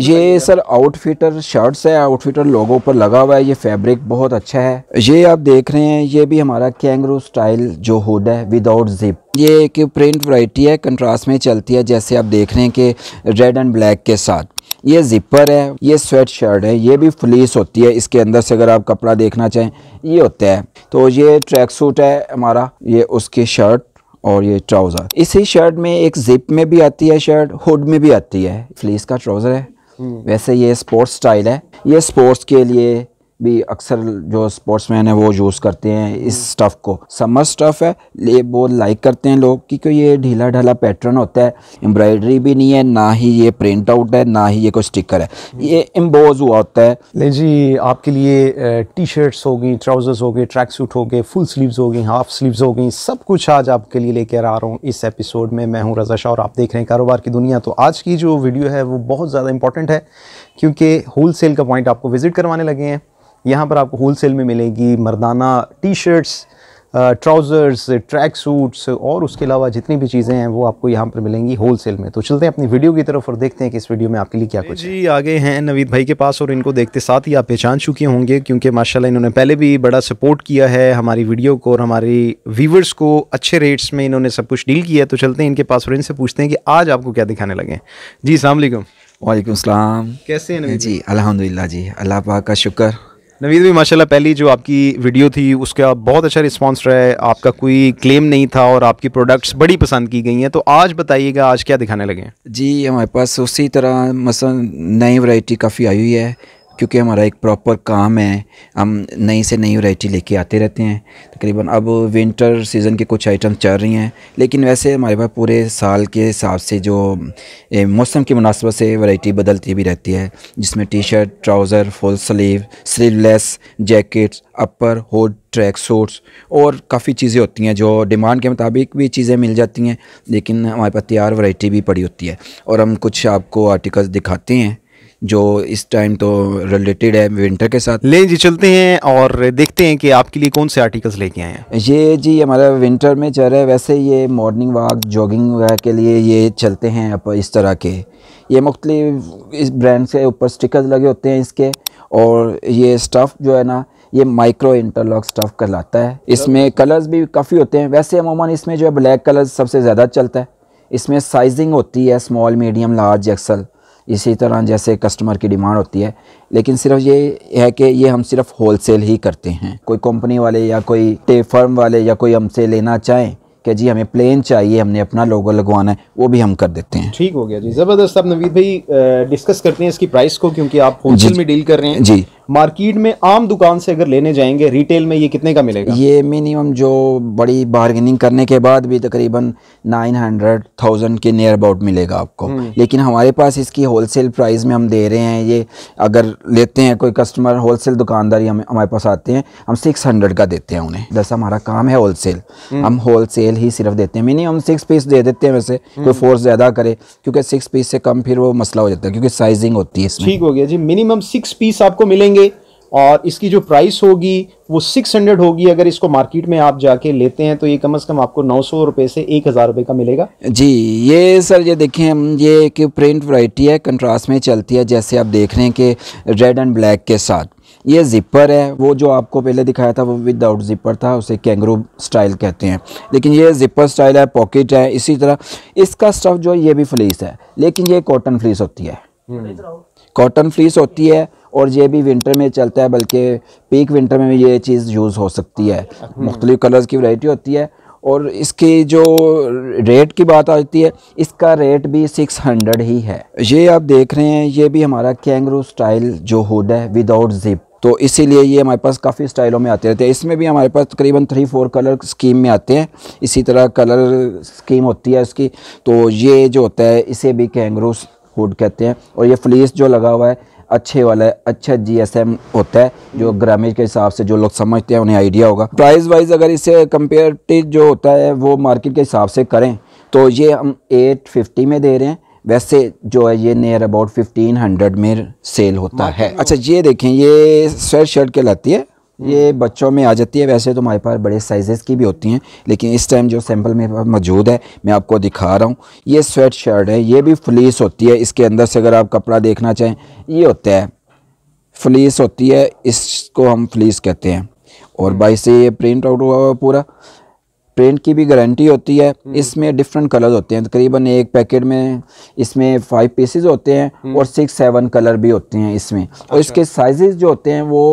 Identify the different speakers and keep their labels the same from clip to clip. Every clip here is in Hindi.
Speaker 1: ये सर आउटफिटर शर्ट्स है आउटफिटर लोगों पर लगा हुआ है ये फैब्रिक बहुत अच्छा है ये आप देख रहे हैं ये भी हमारा कैंगरू स्टाइल जो हुड है विदाउट जिप ये एक प्रिंट वैरायटी है कंट्रास्ट में चलती है जैसे आप देख रहे हैं कि रेड एंड ब्लैक के साथ ये जिपर है ये स्वेट शर्ट है ये भी फ्लीस होती है इसके अंदर से अगर आप कपड़ा देखना चाहें ये होता है तो ये ट्रैक सूट है हमारा ये उसकी शर्ट और ये ट्राउज़र इसी शर्ट में एक जिप में भी आती है शर्ट हुड में भी आती है फ्लीस का ट्राउज़र है वैसे ये स्पोर्ट्स स्टाइल है ये स्पोर्ट्स के लिए भी अक्सर जो स्पोर्ट्स मैन है वो यूज़ करते हैं इस स्टफ़ हम्म। को समर स्टफ़ है ये बहुत लाइक करते हैं लोग क्योंकि ये ढीला ढाला पैटर्न होता है एम्ब्रॉयडरी भी नहीं है ना ही ये प्रिंट आउट है ना ही ये कोई स्टिकर है हम्म। ये एम्बोज हुआ होता है ले जी आपके लिए टी
Speaker 2: शर्ट्स हो गई ट्राउज़र्स हो गए ट्रैक सूट हो गए फुल स्लीवस हो गई हाफ स्लीवस हो गई सब कुछ आज आपके लिए लेकर आ रहा हूँ इस एपिसोड में मैं हूँ रजा शाह और आप देख रहे हैं कारोबार की दुनिया तो आज की जो वीडियो है वो बहुत ज़्यादा इंपॉर्टेंट है क्योंकि होल सेल का पॉइंट आपको विज़िट करवाने लगे हैं यहाँ पर आपको होल सेल में मिलेगी मर्दाना T shirts trousers track suits और उसके अलावा जितनी भी चीज़ें हैं वो आपको यहाँ पर मिलेंगी होल सेल में तो चलते हैं अपनी वीडियो की तरफ और देखते हैं कि इस वीडियो में आपके लिए क्या कुछ जी आगे हैं नवीद भाई के पास और इनको देखते साथ ही आप पहचान चुके होंगे क्योंकि माशाल्लाह इन्होंने पहले भी बड़ा सपोर्ट किया है हमारी वीडियो को और हमारी व्यूवर्स को अच्छे रेट्स में इन्होंने सब कुछ डील किया तो चलते हैं इनके पास और इनसे पूछते हैं कि आज आपको क्या दिखाने लगे जी अलमेकम
Speaker 1: वालेकुम सलाम कैसे हैं जी अलहमदिल्ला जी अल्लाह पाक का शुक्र
Speaker 2: नवीद भी माशाल्लाह पहली जो आपकी वीडियो थी उसका बहुत अच्छा रिस्पांस रहा है आपका कोई क्लेम नहीं था और आपकी प्रोडक्ट्स बड़ी पसंद की गई हैं तो आज बताइएगा आज क्या दिखाने लगे हैं
Speaker 1: जी हमारे पास उसी तरह मसल नई वैरायटी काफ़ी आई हुई है क्योंकि हमारा एक प्रॉपर काम है हम नई से नई वैरायटी लेके आते रहते हैं तकरीबन अब विंटर सीज़न के कुछ आइटम चल रही हैं लेकिन वैसे हमारे पास पूरे साल के हिसाब से जो मौसम की मुनासबत से वैरायटी बदलती भी रहती है जिसमें T shirt trouser full sleeve sleeveless jackets upper hood track suits और काफ़ी चीज़ें होती हैं जो डिमांड के मुताबिक भी चीज़ें मिल जाती हैं लेकिन हमारे पास तैयार वैरायटी भी पड़ी होती है और हम कुछ आपको आर्टिकल्स दिखाते हैं जो इस टाइम तो रिलेटेड है विंटर के साथ ले जी चलते हैं
Speaker 2: और देखते हैं कि आपके लिए कौन से आर्टिकल्स लेके आए हैं
Speaker 1: ये जी हमारा विंटर में चल रहा है वैसे ये मॉर्निंग वॉक जॉगिंग वगैरह के लिए ये चलते हैं आप इस तरह के ये मुख्तलि इस ब्रांड से ऊपर स्टिकर्स लगे होते हैं इसके और ये स्टफ़ जो है ना ये माइक्रो इंटरलॉक स्टफ़ कहलाता है इसमें कलर्स भी काफ़ी होते हैं वैसे अमूमन इसमें जो है ब्लैक कलर सबसे ज़्यादा चलता है इसमें साइजिंग होती है स्मॉल मीडियम लार्ज एक्सल इसी तरह जैसे कस्टमर की डिमांड होती है लेकिन सिर्फ ये है कि ये हम सिर्फ होलसेल ही करते हैं कोई कंपनी वाले या कोई टे फर्म वाले या कोई हमसे लेना चाहें कि जी हमें प्लेन चाहिए हमने अपना लोगो लगवाना है वो भी हम कर देते हैं
Speaker 2: ठीक हो गया जी ज़बरदस्त आप नवीद भाई डिस्कस करते हैं इसकी प्राइस को क्योंकि आप होलसेल में डील कर रहे हैं जी मार्केट में आम दुकान से अगर लेने जाएंगे रिटेल में ये कितने का मिलेगा
Speaker 1: ये मिनिमम जो बड़ी बार्गेनिंग करने के बाद भी तकरीबन नाइन हंड्रेड थाउजेंड के नियर अबाउट मिलेगा आपको हम्म। लेकिन हमारे पास इसकी होलसेल प्राइस में हम दे रहे हैं ये अगर लेते हैं कोई कस्टमर होलसेल दुकानदारी हमें हमारे पास आते हैं हम सिक्स हंड्रेड का देते हैं उन्हें जैसा हमारा काम है होलसेल हम्म। हम होलसेल ही सिर्फ देते हैं मिनिमम सिक्स पीस दे देते हैं वैसे कोई फोर्स हम्म। ज़्यादा करे क्योंकि सिक्स पीस से कम फिर वो मसला हो जाता है क्योंकि साइजिंग होती है ठीक हो गया जी मिनिमम सिक्स पीस आपको मिलेंगे और इसकी जो प्राइस
Speaker 2: होगी वो 600 होगी अगर इसको मार्केट में आप जाके लेते हैं तो ये कम से कम आपको नौ सौ रुपये से एक हज़ार रुपये का मिलेगा
Speaker 1: जी ये सर ये देखें हम ये एक प्रिंट वैरायटी है कंट्रास्ट में चलती है जैसे आप देख रहे हैं कि रेड एंड ब्लैक के साथ ये जिपर है वो जो आपको पहले दिखाया था वो विदाउट जिपर था उसे कैंगरू स्टाइल कहते हैं लेकिन ये जिपर स्टाइल है पॉकेट है इसी तरह इसका स्टफ़ जो है ये भी फ्लीस है लेकिन ये कॉटन फ्लीस होती है कॉटन हम्म। फ्लीस होती है और ये भी विंटर में चलता है बल्कि पीक विंटर में ये चीज़ यूज़ हो सकती है हाँ, हाँ। मुख्तलिफ़ कलर्स की वैरायटी होती है और इसकी जो रेट की बात आती है इसका रेट भी 600 ही है ये आप देख रहे हैं ये भी हमारा कैंगरू स्टाइल जो हुड है विदाउट जिप तो इसीलिए ये हमारे पास काफ़ी स्टाइलों में आते रहते हैं इसमें भी हमारे पास तकरीबन थ्री फोर कलर स्कीम में आते हैं इसी तरह कलर स्कीम होती है इसकी तो ये जो होता है इसे भी कैंगरूस हुड कहते हैं और ये फ्लीस जो लगा हुआ है अच्छे वाला अच्छा जीएसएम होता है जो ग्रामेज के हिसाब से जो लोग समझते हैं उन्हें आइडिया होगा प्राइस वाइज अगर इसे कंपेयरटिव जो होता है वो मार्केट के हिसाब से करें तो ये हम एट फिफ्टी में दे रहे हैं वैसे जो है ये नियर अबाउट फिफ्टीन हंड्रेड में सेल होता है अच्छा ये देखें ये स्वेट शर्ट कहलाती लाती है ये बच्चों में आ जाती है वैसे तो हमारे पास बड़े साइजेस की भी होती हैं लेकिन इस टाइम जो सैंपल मेरे पास मौजूद है मैं आपको दिखा रहा हूँ ये स्वेट शर्ट है ये भी फ्लीस होती है इसके अंदर से अगर आप कपड़ा देखना चाहें ये होता है फ्लीस होती है इसको हम फ्लीस कहते हैं और हम्म। भाई से ये प्रिंट आउट हुआ हुआ पूरा प्रिंट की भी गारंटी होती है हम्म। इसमें डिफरेंट कलर होते हैं तकरीबन एक पैकेट में इसमें फाइव पीसेज होते हैं हम्म। और सिक्स सेवन कलर भी होते हैं इसमें और अच्छा। इसके साइजेस जो होते हैं वो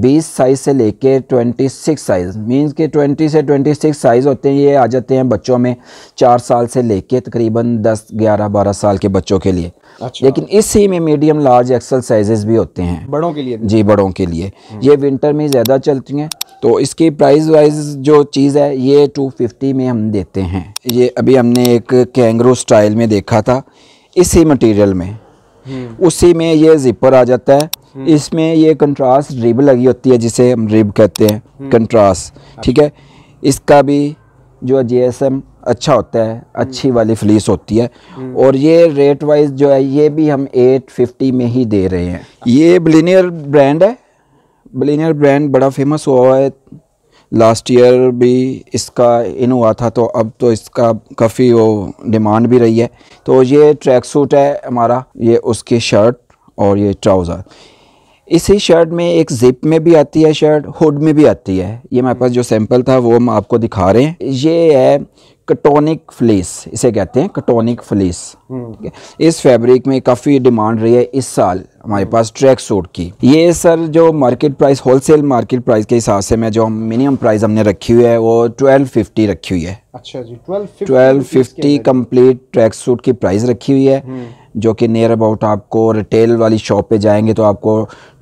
Speaker 1: बीस साइज से लेके ट्वेंटी सिक्स साइज मीन्स के ट्वेंटी से ट्वेंटी सिक्स साइज होते हैं ये आ जाते हैं बच्चों में चार साल से लेके तकरीबन दस ग्यारह बारह साल के बच्चों के लिए अच्छा। लेकिन इसी में मीडियम लार्ज एक्सल साइजेस भी होते हैं बड़ों के लिए जी बड़ों के लिए हम्म। ये विंटर में ज़्यादा चलती हैं तो इसकी प्राइस वाइज जो चीज़ है ये टू फिफ्टी में हम देते हैं ये अभी हमने एक कैंगरू स्टाइल में देखा था इसी मटेरियल में हम्म। उसी में ये जिपर आ जाता है हम्म। इसमें ये कंट्रास्ट रिब लगी होती है जिसे हम रिब कहते हैं कंट्रास्ट हम्म। अच्छा। ठीक है इसका भी जो जे अच्छा होता है हम्म। अच्छी वाली फ्लीस होती है और ये रेट वाइज जो है ये भी हम 850 में ही दे रहे हैं अच्छा। ये ब्लिनियर ब्रांड है ब्लिनियर ब्रांड बड़ा फेमस हुआ है लास्ट ईयर भी इसका इन हुआ था तो अब तो इसका काफ़ी वो डिमांड भी रही है तो ये ट्रैक सूट है हमारा ये उसकी शर्ट और ये ट्राउज़र इसी शर्ट में एक जिप में भी आती है शर्ट हुड में भी आती है ये मेरे पास जो सैंपल था वो हम आपको दिखा रहे हैं ये है कटोनिक फ्लीस इसे कहते हैं कटोनिक हम्म। फ्लेस इस फैब्रिक में काफ़ी डिमांड रही है इस साल हमारे पास ट्रैक सूट की ये सर जो market price wholesale market price के हिसाब से मैं जो मिनिमम प्राइस हमने रखी हुई है वो ट्वेल्व फिफ्टी रखी हुई है
Speaker 2: अच्छा जी twelve fifty
Speaker 1: complete track suit की प्राइस रखी हुई है हम्म। जो कि नियर अबाउट आपको रिटेल वाली शॉप पे जाएंगे तो आपको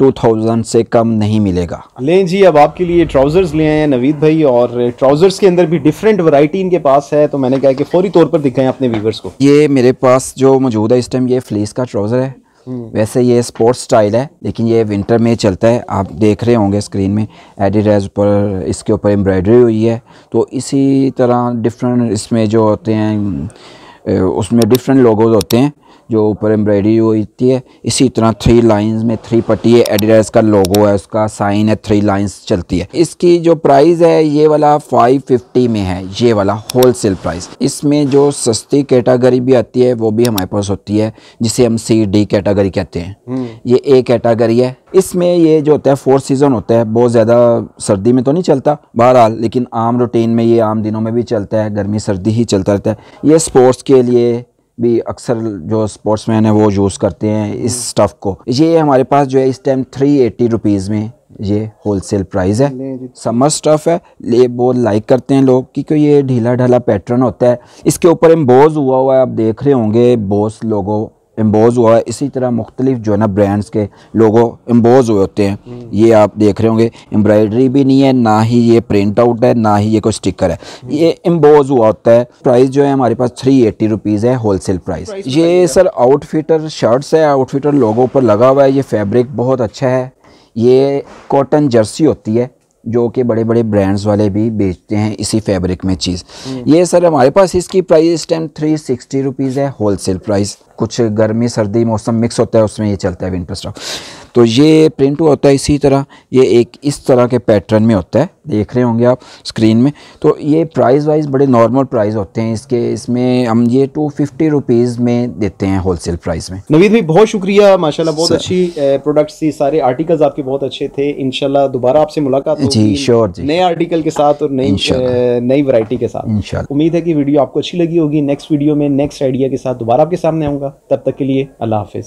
Speaker 1: 2000 से कम नहीं मिलेगा
Speaker 2: लें जी अब आपके लिए ट्राउज़र्स ले आए हैं नवीद भाई और ट्राउज़र्स के अंदर भी डिफरेंट वैरायटी इनके पास है तो मैंने कहा कि फौरी तौर पर दिखाएं अपने व्यूवर्स को
Speaker 1: ये मेरे पास जो मौजूद है इस टाइम ये फ्लीस का ट्राउज़र है हम्म। वैसे ये स्पोर्ट्स स्टाइल है लेकिन ये विंटर में चलता है आप देख रहे होंगे स्क्रीन में एडिडास पर इसके ऊपर एम्ब्रॉयडरी हुई है तो इसी तरह डिफरेंट इसमें जो होते हैं उसमें डिफरेंट लोगोज होते हैं जो ऊपर एम्ब्रॉयडरी होती है इसी तरह थ्री लाइंस में थ्री पट्टी है एडिडास का लोगो है उसका साइन है थ्री लाइंस चलती है इसकी जो प्राइस है ये वाला फाइव फिफ्टी में है ये वाला होलसेल प्राइस इसमें जो सस्ती कैटागरी भी आती है वो भी हमारे पास होती है जिसे हम सी डी कैटागरी कहते हैं हम्म। ये ए कैटागरी है इसमें ये जो होता है फोर सीज़न होता है बहुत ज़्यादा सर्दी में तो नहीं चलता बहरहाल लेकिन आम रूटीन में ये आम दिनों में भी चलता है गर्मी सर्दी ही चलता रहता है ये स्पोर्ट्स के लिए भी अक्सर जो स्पोर्ट्समैन है वो यूज़ करते हैं इस स्टफ़ हम्म। को ये हमारे पास जो है इस टाइम थ्री एटी रुपीज़ में ये होलसेल प्राइस है समर स्टफ़ है ये बहुत लाइक करते हैं लोग क्योंकि ये ढीला ढाला पैटर्न होता है इसके ऊपर एम्बोज हुआ हुआ है आप देख रहे होंगे बोस लोगों एम्बोज हुआ है इसी तरह मुख्तलिफ जो है ना ब्रांड्स के लोगो एम्बोज हुए होते हैं हम्म। ये आप देख रहे होंगे एम्ब्रॉयडरी भी नहीं है ना ही ये प्रिंट आउट है ना ही ये कोई स्टिकर है हम्म। ये एम्बोज हुआ होता है प्राइस जो है हमारे पास थ्री एट्टी रुपीज़ है होल सेल प्राइस ये सर आउटफिटर शर्ट्स है आउटफिटर लोगों पर लगा हुआ है ये फैब्रिक बहुत अच्छा है ये कॉटन जर्सी होती है जो कि बड़े बड़े ब्रांड्स वाले भी बेचते हैं इसी फैब्रिक में चीज़ हम्म। ये सर हमारे पास इसकी प्राइस इस टाइम थ्री सिक्सटी रुपीज़ है होलसेल प्राइस कुछ गर्मी सर्दी मौसम मिक्स होता है उसमें ये चलता है विंटर स्टॉक तो ये प्रिंट होता है इसी तरह ये एक इस तरह के पैटर्न में होता है देख रहे होंगे आप स्क्रीन में तो ये प्राइस वाइज बड़े नॉर्मल प्राइस होते हैं इसके इसमें हम ये टू फिफ्टी रुपीज़ में देते हैं होलसेल प्राइस में नवीद भाई बहुत
Speaker 2: शुक्रिया माशाल्लाह बहुत अच्छी प्रोडक्ट्स थी सारे आर्टिकल्स आपके बहुत अच्छे थे इनशाला दोबारा आपसे मुलाकात जी श्योर जी नए आर्टिकल के साथ और नई नई वैरायटी के साथ उम्मीद है कि वीडियो आपको अच्छी लगी होगी नेक्स्ट वीडियो में नेक्स्ट आइडिया के साथ दोबारा आपके सामने आऊँगा तब तक के लिए अल्लाह हाफिज़